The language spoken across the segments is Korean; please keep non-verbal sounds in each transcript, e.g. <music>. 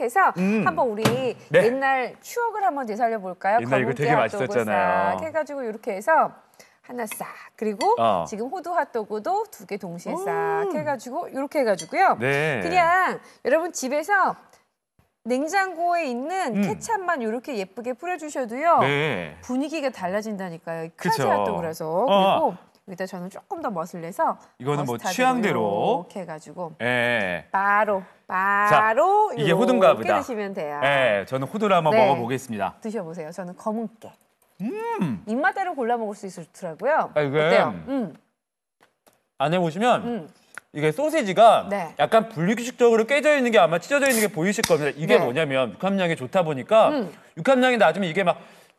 해서 음. 한번 우리 네. 옛날 추억을 한번 되살려 볼까요? 옛날 이거 되게 맛있었잖아요. 해가지고 이렇게 해서 하나 싹 그리고 어. 지금 호두 핫도그도 두 개 동시에 음. 싹 해가지고 이렇게 해가지고요. 네. 그냥 여러분 집에서 냉장고에 있는 음. 케찹만 이렇게 예쁘게 뿌려주셔도요. 네. 분위기가 달라진다니까요. 크라지 핫도그라서 어. 그리고 여기다 저는 조금 더 멋을 내서 이거는 뭐 취향대로 이렇게 해가지고 예. 바로 예. 바로 자, 이게 호두가보다 드시면 돼요. 예, 예, 저는 호두를 한번 네. 먹어보겠습니다. 드셔보세요. 저는 검은깨. 음. 입맛대로 골라 먹을 수 있더라고요. 아, 이게 어때요? 음. 안 해보시면 음. 이게 소시지가 네. 약간 분리규칙적으로 깨져 있는 게 아마 찢어져 있는 게 보이실 겁니다. 이게 네. 뭐냐면 육함량이 좋다 보니까 음. 육함량이 낮으면 이게 막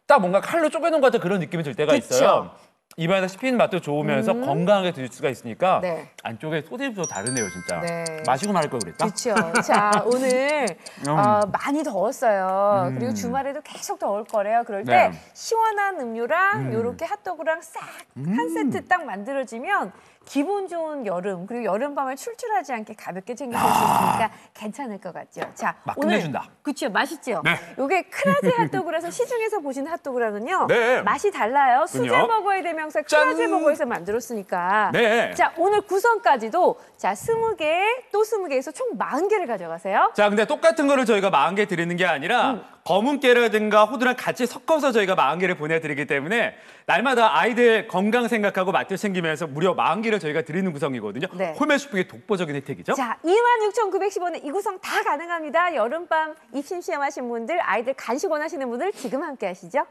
딱 뭔가 칼로 쪼개놓은 것 같은 그런 느낌이 들 때가 그쵸? 있어요. 입안에서 씹히는 맛도 좋으면서 음. 건강하게 드실 수가 있으니까 네. 안쪽에 소세부도 다르네요, 진짜. 네. 마시고 말할 걸 그랬다. 그렇죠. 자 <laughs> 오늘 음. 어, 많이 더웠어요. 음. 그리고 주말에도 계속 더울 거래요. 그럴 때 네. 시원한 음료랑 요렇게 핫도그랑 싹 한 세트 딱 만들어지면 기분 좋은 여름 그리고 여름밤을 출출하지 않게 가볍게 챙기실 수 아. 있으니까 괜찮을 것 같죠. 자막 오늘 끝내준다. 그렇죠맛있죠요 네. 요게 크라제 <laughs> 핫도그라서 시중에서 보신핫도그라은요 네. 맛이 달라요. 수제 그럼요. 버거에 대면서 크라제 버거에서 만들었으니까. 네. 자, 오늘 구성까지도 자, 스무 개또 스무 개에서총 40개를 가져가세요. 자, 근데 똑같은 거를 저희가 40개 드리는 게 아니라 음. 검은깨라든가 호두랑 같이 섞어서 저희가 마흔개를 보내드리기 때문에 날마다 아이들 건강 생각하고 맛들 챙기면서 무려 마흔개를 저희가 드리는 구성이거든요. 네. 홀매 쇼핑의 독보적인 혜택이죠. 자, 26,910원에 이 구성 다 가능합니다. 여름밤 입심 시험하신 분들, 아이들 간식 원하시는 분들 지금 함께 하시죠.